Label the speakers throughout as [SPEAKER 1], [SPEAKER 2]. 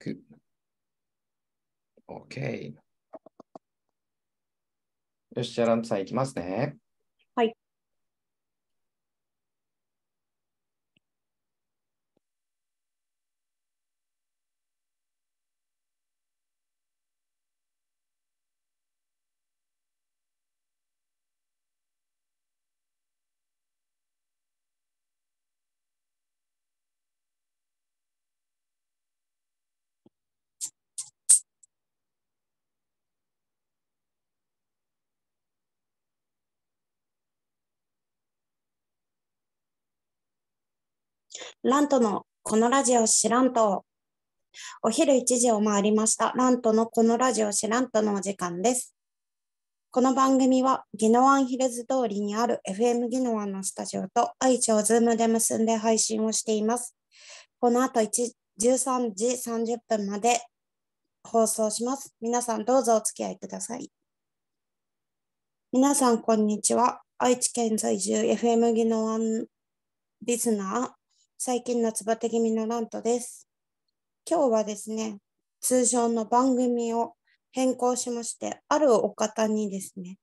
[SPEAKER 1] Good. OK。よし、じゃあランプさんいきますね。
[SPEAKER 2] ラントのこのラジオ知らんと。お昼1時を回りました。ラントのこのラジオ知らんとのお時間です。この番組は、ギノワンヒルズ通りにある FM ギノワンのスタジオと愛知をズームで結んで配信をしています。この後13時30分まで放送します。皆さんどうぞお付き合いください。皆さんこんにちは。愛知県在住 FM 技能案リスナー、最近夏バテ気味のラントです。今日はですね、通常の番組を変更しまして、あるお方にですね、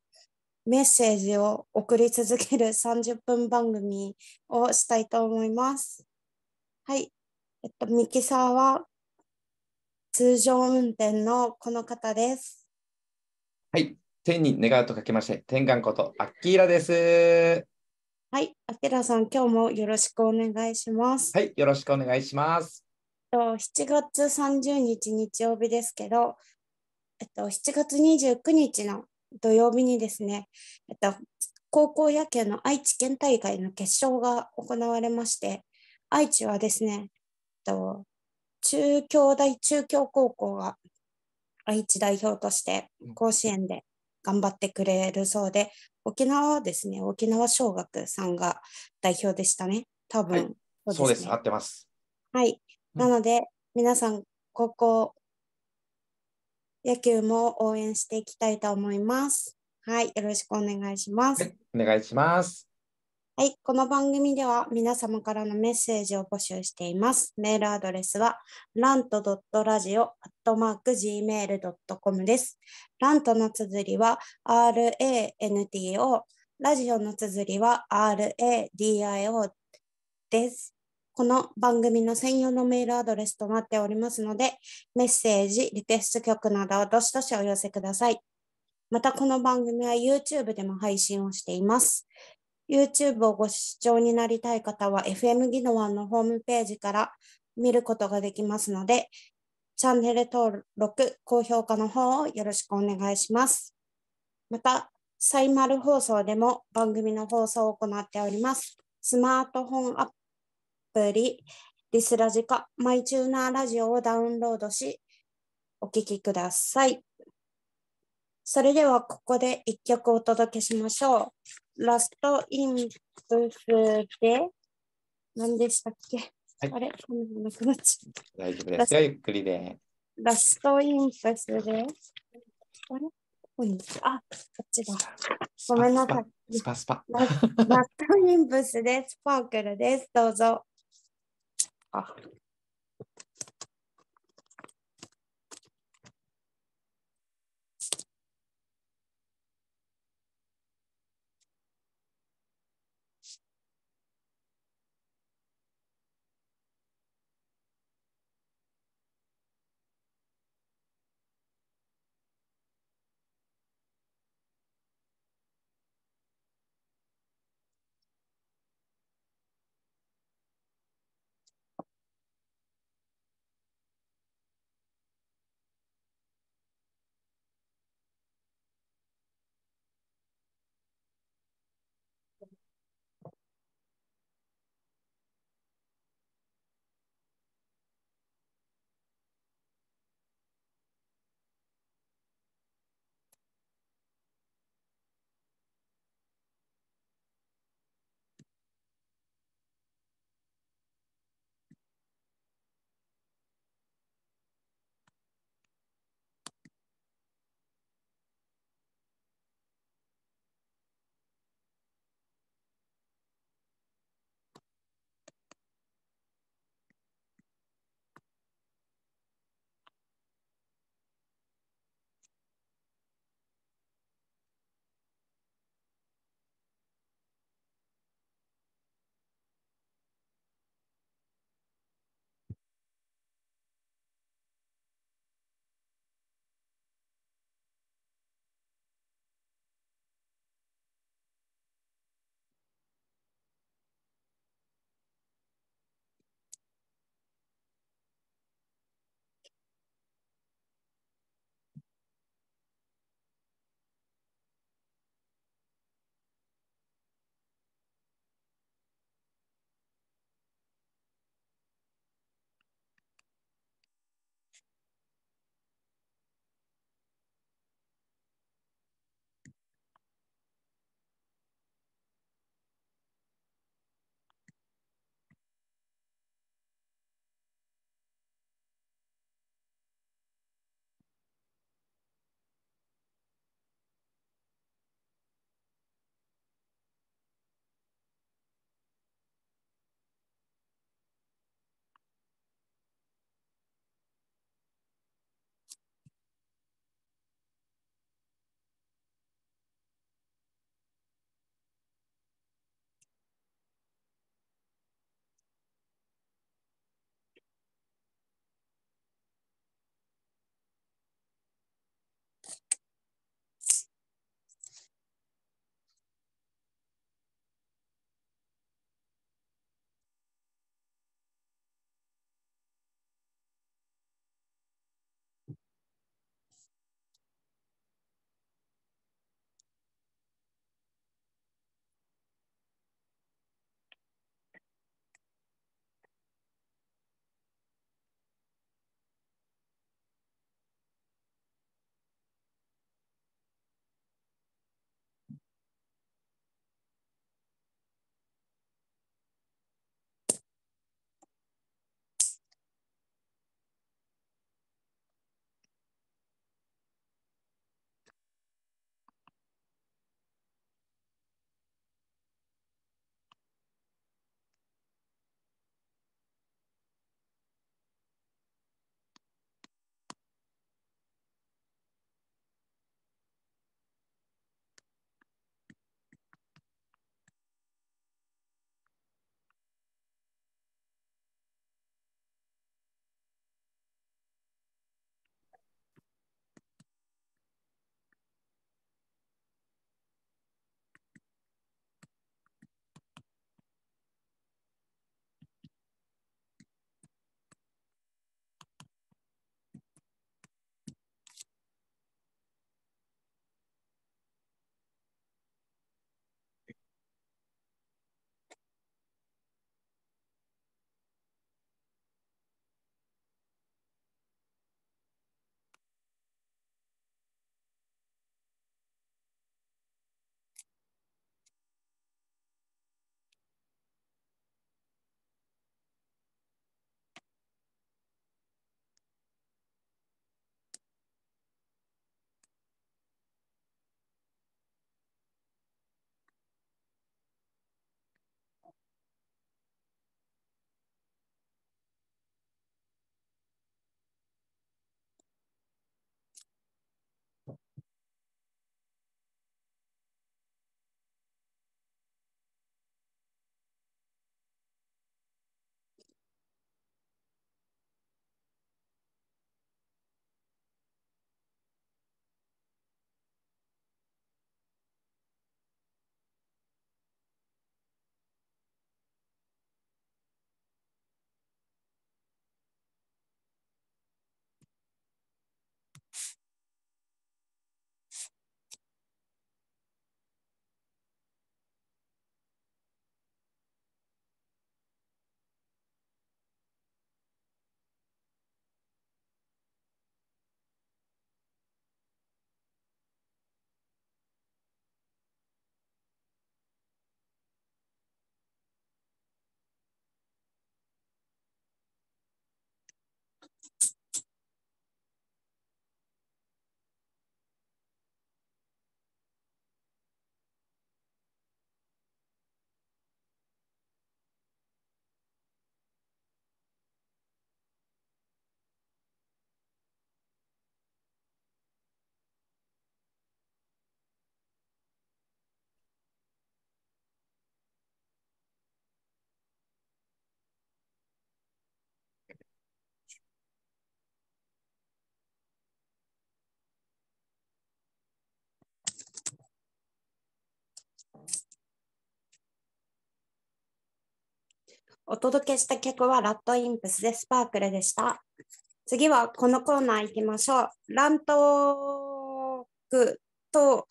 [SPEAKER 2] メッセージを送り続ける30分番組をしたいと思います。はい。えっと、ミキサーは通常運転のこの方です。
[SPEAKER 1] はい。天に願うとかけまして、天眼ことアッ
[SPEAKER 2] キーラです。はい、あきらさん、今日もよろしくお願いします。
[SPEAKER 1] はい、よろしくお願いします。
[SPEAKER 2] えっと7月30日日曜日ですけど、えっと7月29日の土曜日にですね、えっと高校野球の愛知県大会の決勝が行われまして、愛知はですね、えっと中京大中京高校が愛知代表として甲子園で頑張ってくれるそうで、沖縄はですね、沖縄小学さんが代表でしたね。多分、はい、そうです、ね、合ってます。はい。なので、うん、皆さん、高校野球も応援していきたいと思います。はい、よろしくお願いします。
[SPEAKER 1] お願いします。
[SPEAKER 2] はい、この番組では皆様からのメッセージを募集しています。メールアドレスは、ラントラジオアットマーク gmail.com です。ラントの綴りは RANTO、ラジオの綴りは RADIO です。この番組の専用のメールアドレスとなっておりますので、メッセージ、リクエスト曲などをどしどしお寄せください。またこの番組は YouTube でも配信をしています。YouTube をご視聴になりたい方は FM ギノワンのホームページから見ることができますので、チャンネル登録、高評価の方をよろしくお願いします。また、サイマル放送でも番組の放送を行っております。スマートフォンアプリ、リスラジカ、マイチューナーラジオをダウンロードし、お聴きください。それではここで一曲お届けしましょう。ラストインブスで、何でしたっけ、はい、あれなくなっちゃ
[SPEAKER 1] う。大丈夫ですよ、ゆっくりで。
[SPEAKER 2] ラストインプスで、あれこにあ、こっちだ。ごめんなさい。スパスパ。ラストインプスでスパークルです。どうぞ。あお届けした曲はラットインプスでスパークルでした。次はこのコーナー行きましょう。ラントーと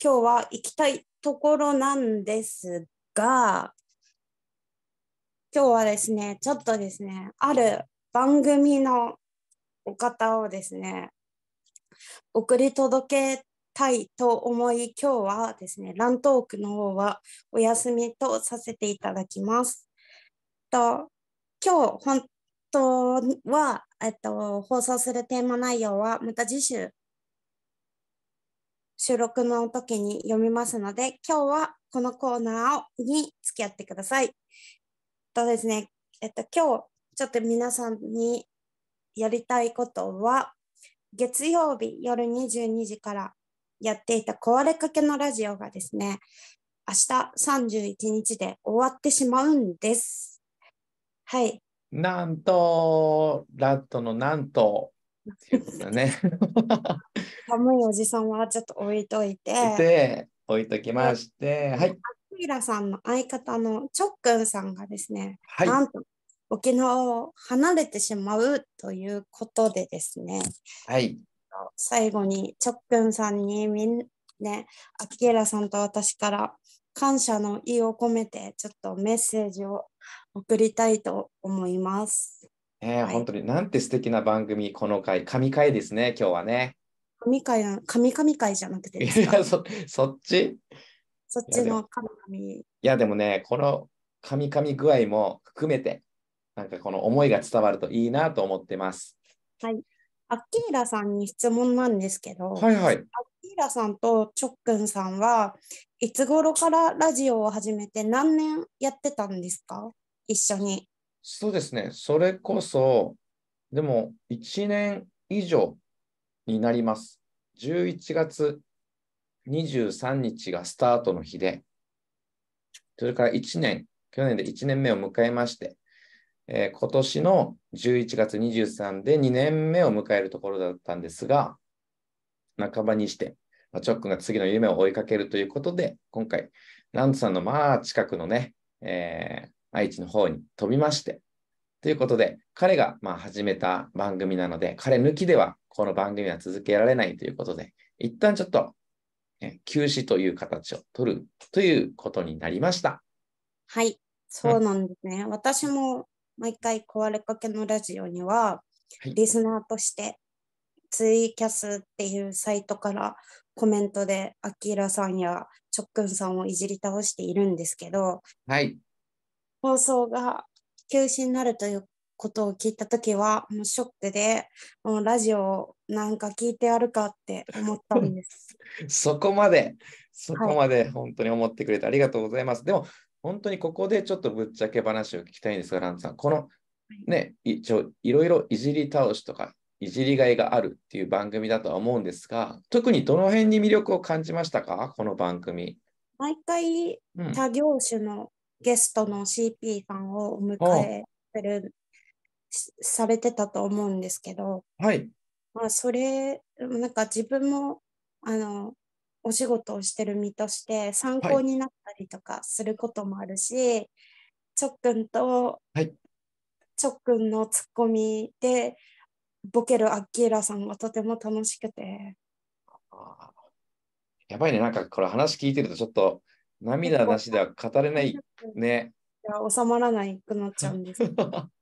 [SPEAKER 2] 今日は行きたいところなんですが、今日はですね、ちょっとですね、ある番組のお方をですね、送り届けたいと思い、今日はですね、ラントークの方はお休みとさせていただきます。と、今日本当は、えっと、放送するテーマ内容はまた次週収録の時に読みますので、今日はこのコーナーに付き合ってください。えっとですね、えっと、今日ちょっと皆さんにやりたいことは、月曜日夜22時からやっていた壊れかけのラジオがですね、明日31日で終わってしまうんです。はい。
[SPEAKER 1] なんと、ラットのなんと、っていうことだね。
[SPEAKER 2] 寒いおじさんはちょっと置いといて。
[SPEAKER 1] で、置いときまして、はい。
[SPEAKER 2] アキラさんの相方のチョックンさんがですね、はい、なんと沖縄を離れてしまうということでですね、はい。最後にチョックンさんにみんね、アキラさんと私から感謝の意を込めてちょっとメッセージを送りたいと思います。
[SPEAKER 1] えー、はい、本当になんて素敵な番組、この回、神回ですね、今日はね。
[SPEAKER 2] 神回、神神回じゃなくてい
[SPEAKER 1] やそ、そっちそっちの神神。いや、でもね、この神神具合も含めて、なんかこの思いが伝わるといいなと思ってます。
[SPEAKER 2] はい。アッキーラさんに質問なんですけど、はいはい。アッキーラさんとチョックンさんはいつ頃からラジオを始めて何年やってたんですか一緒に。
[SPEAKER 1] そうですね、それこそ、でも1年以上になります。11月23日がスタートの日で、それから1年、去年で1年目を迎えまして、えー、今年の11月23で2年目を迎えるところだったんですが、半ばにして、まあ、チョックが次の夢を追いかけるということで、今回、ランドさんのまあ近くのね、えー、愛知の方に飛びまして、ということで、彼がま始めた番組なので、彼抜きではこの番組は続けられないということで、一旦ちょっと、ね、休止という形を取るということになりました。
[SPEAKER 2] はい、そうなんですね。うん、私も毎回壊れかけのラジオには、リスナーとしてツイキャスっていうサイトからコメントでアキラさんやチョックンさんをいじり倒しているんですけど、はい、放送が休止になるということを聞いた時はもうショックでもうラジオなんか聞いてあるかって思ったんです
[SPEAKER 1] そこまでそこまで本当に思ってくれてありがとうございます、はい、でも本当にここでちょっとぶっちゃけ話を聞きたいんですがランさんこのね一応いろいろいじり倒しとかいじりがいがあるっていう番組だとは思うんですが特にどの辺に魅力を感じましたかこの番組
[SPEAKER 2] 毎回多業種のゲストの CP さんをお迎えするされてたと思うんですけど、はい、まあ、それなんか自分もあのお仕事をしてる身として参考になったりとかすることもあるし、はい、ちょっくんと、はい、ちょっくんのツッコミでボケるアッキーラさんがとても楽しくて。
[SPEAKER 1] やばいね、なんかこれ話聞いてるとちょっと涙なしでは語れないね。
[SPEAKER 2] 収まらないくなっちゃうんです。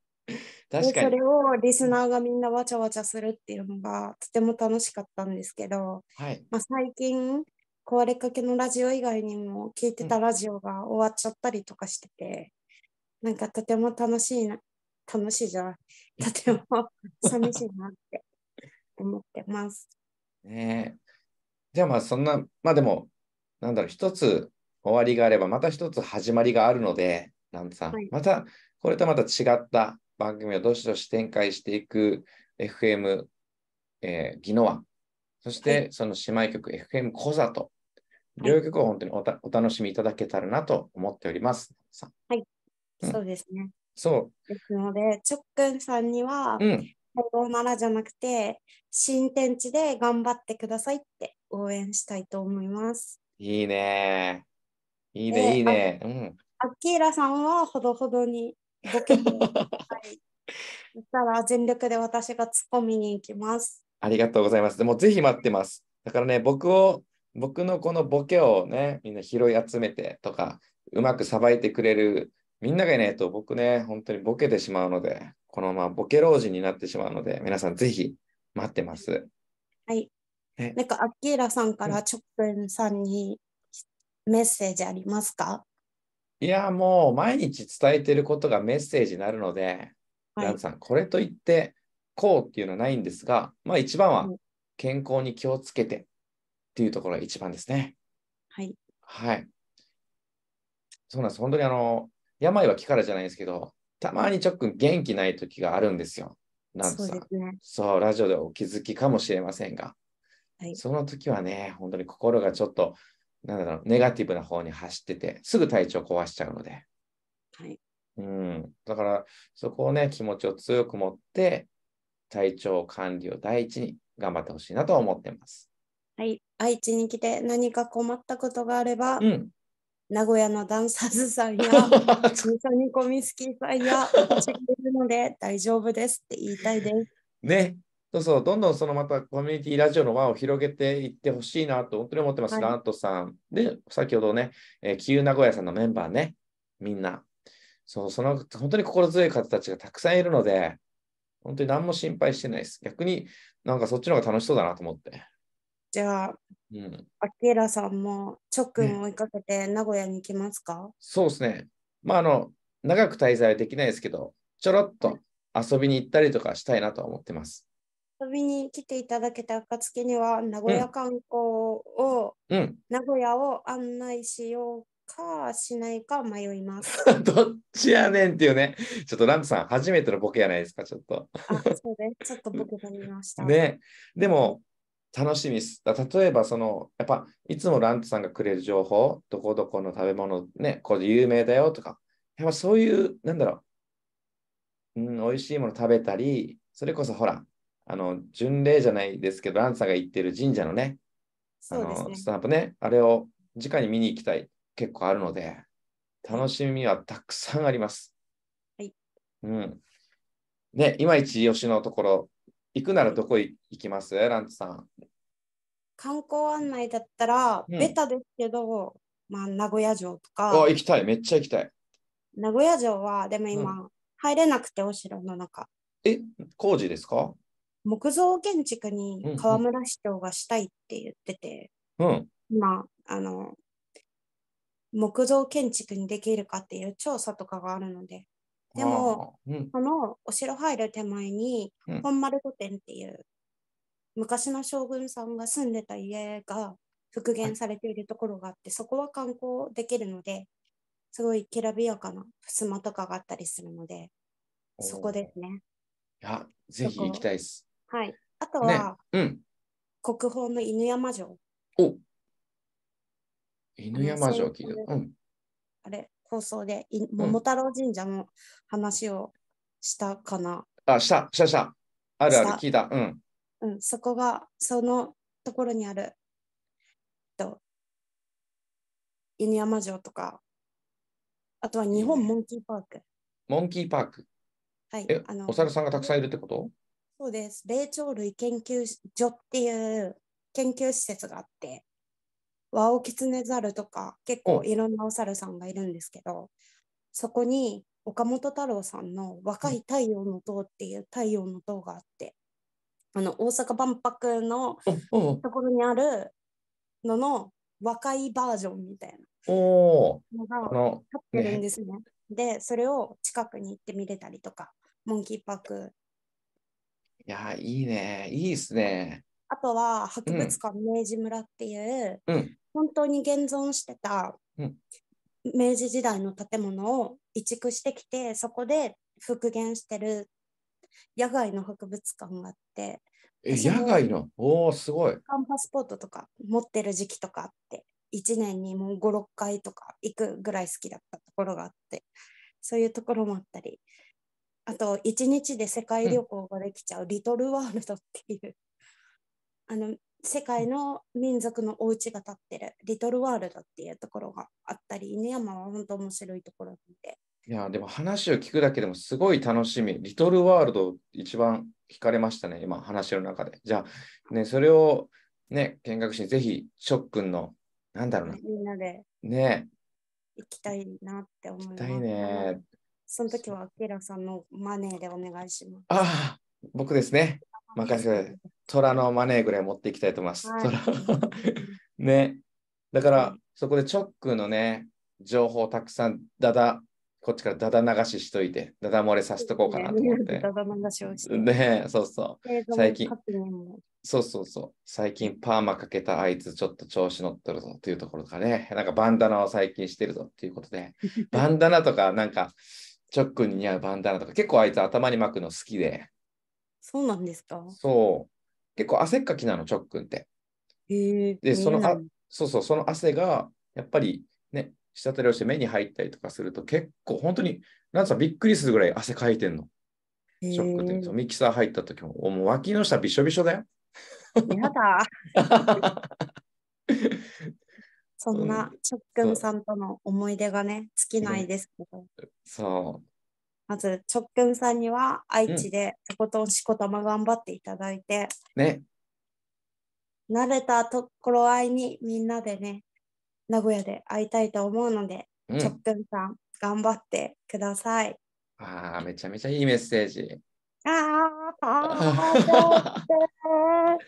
[SPEAKER 2] 確かにそれをリスナーがみんなわちゃわちゃするっていうのがとても楽しかったんですけど、はい、まあ、最近壊れかけのラジオ以外にも聞いてたラジオが終わっちゃったりとかしてて、うん、なんかとても楽しいな楽しいじゃな とても寂しいなって思ってます。
[SPEAKER 1] ねじゃあまあそんなまあでもなんだろう一つ終わりがあればまた一つ始まりがあるので、なさん、はい、またこれとまた違った番組をどしどし展開していく FM、えー、ギノワ、そしてその姉妹曲、FM コザと、両曲を本当におお楽しみいただけたらなと思っております。
[SPEAKER 2] はい、うん、そうですね。そう。ですので、チョックンさんには、うん、さよならじゃなくて、新天地で頑張ってくださいって応援したいと思います。
[SPEAKER 1] いいねいいね、いいね。うん。
[SPEAKER 2] アッキーラさんはほどほどにボケに、はい、たら全力で私がツッコミに行きます。
[SPEAKER 1] ありがとうございます。でもぜひ待ってます。だからね、僕を、僕のこのボケをね、みんな拾い集めてとか、うまくさばいてくれるみんながいないと僕ね、本当にボケてしまうので、このままボケ老人になってしまうので、皆さんぜひ待ってます。
[SPEAKER 2] はい。なんか、アッキーラさんからチョプンさんにメッセージありますか
[SPEAKER 1] いや、もう毎日伝えてることがメッセージになるので、はい、さん、これといってこうっていうのはないんですが、まあ一番は健康に気をつけてっていうところが一番ですね。はい。はい。そうなんです。本当にあの、病は気からじゃないですけど、たまにちょっと元気ない時があるんですよ。なんさそう、ね、そうラジオでお気づきかもしれませんが、はい、その時はね、本当に心がちょっとなんだろう、ネガティブな方に走ってて、すぐ体調壊しちゃうので。
[SPEAKER 2] はい。う
[SPEAKER 1] ん。だから、そこをね、気持ちを強く持って、体調管理を第一に頑張ってほしいなと思ってます。
[SPEAKER 2] はい。愛知に来て何か困ったことがあれば、うん、名古屋のダンサーズさんや、小 さにコミスキーさんや、私がいるので大丈夫ですって言いたいです。
[SPEAKER 1] ね、そうそう、どんどんそのまたコミュニティラジオの輪を広げていってほしいなと本当に思ってます、はい、ラントさん。で、先ほどね、えー、旧名古屋さんのメンバーね、みんな。そう、その本当に心強い方たちがたくさんいるので、本当に何も心配してないです。逆になんかそっちの方が楽しそうだなと思って。じゃあ、うん、
[SPEAKER 2] アキラさんも、直君を追いかけて名古屋に行きますか、
[SPEAKER 1] そうですね。まあ、あの、長く滞在はできないですけど、ちょろっと遊びに行ったりとかしたいなと思ってます。
[SPEAKER 2] 遊びに来ていただけた暁には、名古屋観光を、うん、名古屋を案内しようかしないか迷います。どっちやね
[SPEAKER 1] んっていうね。ちょっとランドさん、初めてのボケやないですか、ちょっと。あ、
[SPEAKER 2] そうです。ちょっとボケが見ました。
[SPEAKER 1] ね。でも、楽しみです。例えば、その、やっぱ、いつもランドさんがくれる情報、どこどこの食べ物、ね、これ有名だよとか、やっぱそういう、なんだろう、うん、美味しいもの食べたり、それこそほら、あの、巡礼じゃないですけど、ランさんが行ってる神社のね、
[SPEAKER 2] あの、ね、スタ
[SPEAKER 1] ンプね、あれを直に見に行きたい、結構あるので、楽しみはたくさんあります。はい。うん。ね、いまいち吉のところ、行くならどこ行きますランツさん。
[SPEAKER 2] 観光案内だったら、うん、ベタですけど、まあ、名古屋城とか。あ、行き
[SPEAKER 1] たい、めっちゃ行きたい。
[SPEAKER 2] 名古屋城は、でも今、うん、入れなくて、お城の中。
[SPEAKER 1] え、工事ですか
[SPEAKER 2] 木造建築に河村市長がしたいって言ってて、うん、今あの木造建築にできるかっていう調査とかがあるのででも、うん、このお城入る手前に本丸御殿っていう、うん、昔の将軍さんが住んでた家が復元されているところがあって、はい、そこは観光できるのですごいきらびやかな襖とかがあったりするのでそこですね。
[SPEAKER 1] いや、ぜひ行きたいです。
[SPEAKER 2] はい。あとは、ねうん、国宝の犬山城。お
[SPEAKER 1] 犬山城聞いた。うん、
[SPEAKER 2] あれ、放送で桃太郎神社の話をしたかな。
[SPEAKER 1] うん、あ、した、した、した。あるある聞いた。うん。
[SPEAKER 2] うん、そこが、そのところにある、と、犬山城とか、あとは日本モンキーパーク。
[SPEAKER 1] モンキーパーク。
[SPEAKER 2] はい。え、あのお猿
[SPEAKER 1] さんがたくさんいるってこと
[SPEAKER 2] そうです。霊長類研究所っていう研究施設があって、ワオキツネザルとか結構いろんなお猿さんがいるんですけど、そこに岡本太郎さんの「若い太陽の塔」っていう太陽の塔があって、あの大阪万博のところにあるのの若いバージョンみたいなのが立ってるんですね。ねでそれを近くに行って見れたりとかモンキーパーク
[SPEAKER 1] いや、いいね。いいですね。
[SPEAKER 2] あとは博物館明治村っていう、うん、本当に現存してた明治時代の建物を移築してきてそこで復元してる野外の博物館があって
[SPEAKER 1] え野外のおおすごい
[SPEAKER 2] カンパスポートとか持ってる時期とかあって1年にもう56回とか行くぐらい好きだったところがあってそういうところもあったりあと1日で世界旅行ができちゃう、リトルワールドっていう あの世界の民族のお家が建ってるリトルワールドっていうところがあったり犬山は本当面白いところで。
[SPEAKER 1] いやでも話を聞くだけでもすごい楽しみ。リトルワールド一番惹かれましたね、今話の中で。じゃあ、ね、それを、ね、見学しにぜひ、ショックンの、なんだろう
[SPEAKER 2] な。みんなで。ね。行きたいなって思います。行きたいね。その時はアキラさんのマネーでお願いします。
[SPEAKER 1] ああ、僕ですね。任せて虎のマネーぐらい持っていきたいと思います。はい、ね。だから、そこでチョックのね、情報をたくさんだだ、こっちからだだ流ししといて、だだ漏れさせとこうかなと思って。だ
[SPEAKER 2] だ流しをして。ねそ
[SPEAKER 1] うそう。最近、そうそうそう。最近パーマかけたあいつちょっと調子乗ってるぞっていうところとかね、なんかバンダナを最近してるぞっていうことで、バンダナとかなんか、チョックに似合うバンダナとか、結構あいつ頭に巻くの好きで。
[SPEAKER 2] そうなんですか
[SPEAKER 1] そう。結構汗っかきなの、チョックンって。
[SPEAKER 2] へえ。で、そのあ、
[SPEAKER 1] そうそう、その汗が、やっぱりね、取りをして目に入ったりとかすると、結構本当に、なんかびっくりするぐらい汗かいてんの。
[SPEAKER 2] ショックって、ミ
[SPEAKER 1] キサー入った時も、もう脇の下びしょびしょだよ。
[SPEAKER 2] やだ。そんなしょっくんさんとの思い出がね、尽きないですけど。
[SPEAKER 1] そう。
[SPEAKER 2] まず、しょっくんさんには愛知でとことんしこたま頑張っていただいて、ね。慣れたところ合いにみんなでね、名古屋で会いたいと思うので、ちょっくんさん、頑張ってください。
[SPEAKER 1] ああ、めちゃめちゃいいメッセージ。
[SPEAKER 2] あ あ、ああ、ああ、ああ、ああ、ああ、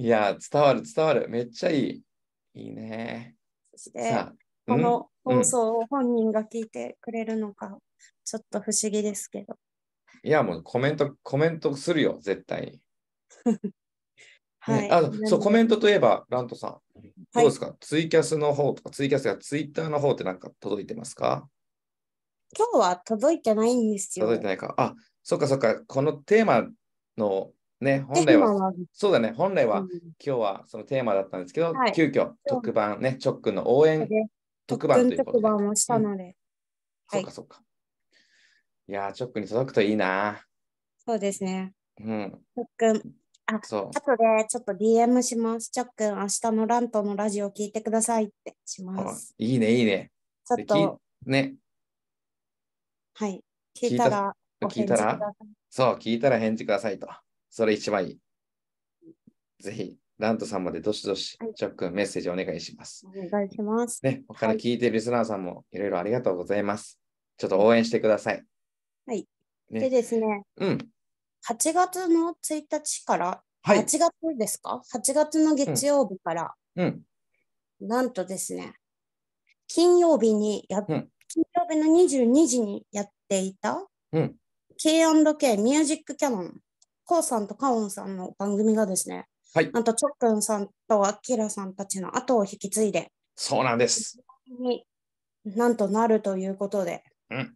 [SPEAKER 1] いや、伝わる、伝わる。めっちゃいい。いいね。そしてさ
[SPEAKER 2] この放送を本人が聞いてくれるのか、ちょっと不思議ですけど。
[SPEAKER 1] いや、もうコメント、コメントするよ、絶対に。
[SPEAKER 2] はい、ね、あそうコメン
[SPEAKER 1] トといえば、ラントさん、どうですか、はい、ツイキャスの方とか、ツイキャスやツイッターの方ってなんか届いてますか
[SPEAKER 2] 今日は届いてないんですよ。届いて
[SPEAKER 1] ないか。あ、そっかそっか。このテーマのね、本来は、そうだね、本来は、今日はそのテーマだったんですけど、はい、急遽特番ね、チョックの応援特番というこ
[SPEAKER 2] とで。特番をしたので。うんはい、そうか、そうか。
[SPEAKER 1] いやチョックに届くといいな。
[SPEAKER 2] そうですね。うん。チョック
[SPEAKER 1] あ、そう。あと
[SPEAKER 2] でちょっと DM します。チョック明日のラントのラジオを聞いてくださいってします。
[SPEAKER 1] いいね、いいね。ちょっと。ね。はい。聞いたら聞いたら、そう、聞いたら返事くださいと。それ一番いい。ぜひ、ラントさんまでどしどし、ちょっョックメッセージお願いします。お
[SPEAKER 2] 願いします。ね、
[SPEAKER 1] 他の聞いてるリスナーさんもいろいろありがとうございます。ちょっと応援してください。
[SPEAKER 2] はい。ね、でですね、うん、8月の1日から、はい、8月ですか ?8 月の月曜日から、うん、うん、なんとですね、金曜日にや、うん、金曜日の22時にやっていた、うん、K&K ミュージックキャノンコウさんとカオンさんの番組がですね、はい、なんとチョックンさんとアキラさんたちの後を引き継いで、
[SPEAKER 1] そうなんです。
[SPEAKER 2] になんとなるということで、うん、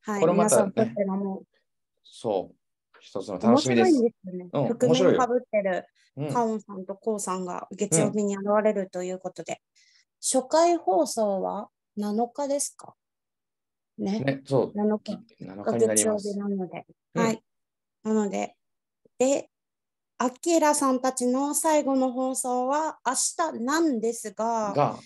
[SPEAKER 2] はい、これまた、ね、皆さんってのも
[SPEAKER 1] そう、一つの楽しみです。面白いですね。うん、面かぶっ
[SPEAKER 2] てる、うカオンさんとコウさんが月曜日に現れるということで、うん、初回放送は7日ですかねね、そう。7日。
[SPEAKER 1] 7日になります。月曜日なので、はい。
[SPEAKER 2] なので、で、アキラさんたちの最後の放送は明日なんですが、が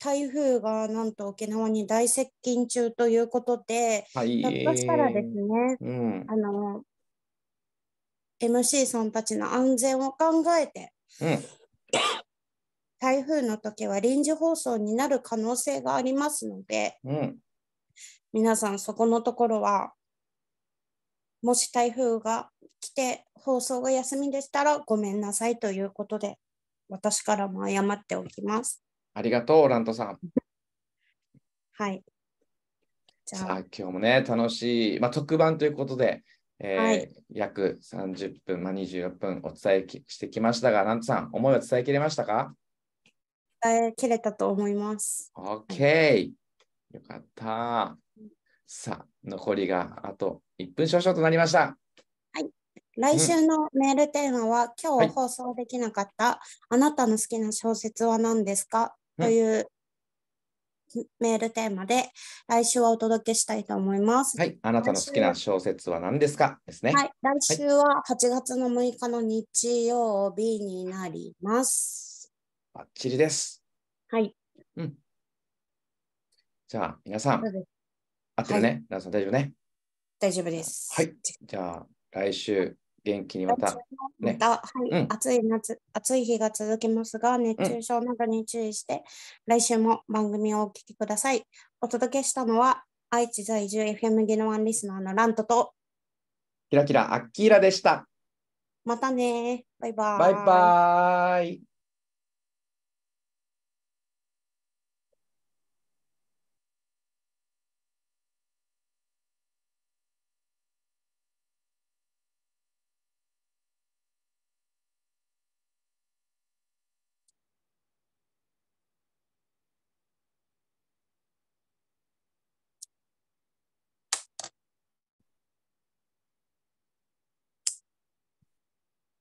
[SPEAKER 2] 台風がなんと沖縄に大接近中ということで、はい、ひょっとしたらですね、うん、あの MC さんたちの安全を考えて、うん、台風の時は臨時放送になる可能性がありますので、うん、皆さんそこのところはもし台風が来て放送が休みでしたらごめんなさいということで、私からも謝っておきます。
[SPEAKER 1] ありがとう、ラントさん。はい。じゃあ今日もね、楽しい、まあ、特番ということで、えー、はい、約30分、まあ、26分お伝えしてきましたが、ラントさん、思いを伝えきれましたか
[SPEAKER 2] 伝えきれたと思います。
[SPEAKER 1] OK、よかった。さあ、残りがあと1分少々となりました。
[SPEAKER 2] はい、来週のメールテーマは、うん、今日放送できなかった、はい、あなたの好きな小説は何ですかというメールテーマで、来週はお届けしたいと思います。はい、あなたの好きな
[SPEAKER 1] 小説は何ですかですね。はい、来週
[SPEAKER 2] は8月の6日の日曜日になります。
[SPEAKER 1] バッチリです。
[SPEAKER 2] はい。うん。
[SPEAKER 1] じゃあ、皆さん、合ってるね、はい、皆さん大丈夫ね。
[SPEAKER 2] 大丈夫です。はい。
[SPEAKER 1] じゃあ、来週、元気にまた。
[SPEAKER 2] また、ね、はい、うん、暑い夏、暑い日が続きますが、熱中症などに注意して、うん、来週も番組をお聞きください。お届けしたのは、愛知在住 FM ゲノワンリスナーのラントと、
[SPEAKER 1] キラキラアッキーラでした。
[SPEAKER 2] またね。バイバイ。バイバイ。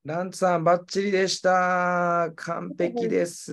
[SPEAKER 2] ランツさん、ばっちりでした。完璧です。